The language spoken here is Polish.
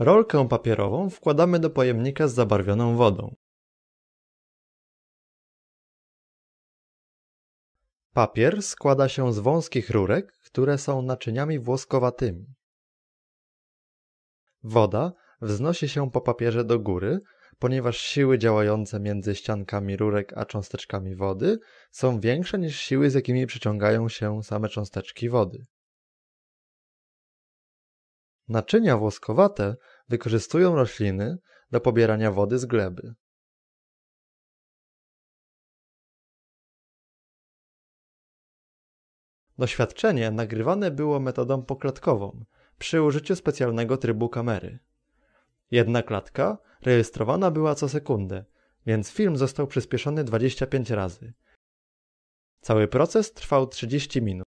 Rolkę papierową wkładamy do pojemnika z zabarwioną wodą. Papier składa się z wąskich rurek, które są naczyniami włoskowatymi. Woda wznosi się po papierze do góry, ponieważ siły działające między ściankami rurek a cząsteczkami wody są większe niż siły, z jakimi przyciągają się same cząsteczki wody. Naczynia włoskowate Wykorzystują rośliny do pobierania wody z gleby. Doświadczenie nagrywane było metodą poklatkową przy użyciu specjalnego trybu kamery. Jedna klatka rejestrowana była co sekundę, więc film został przyspieszony 25 razy. Cały proces trwał 30 minut.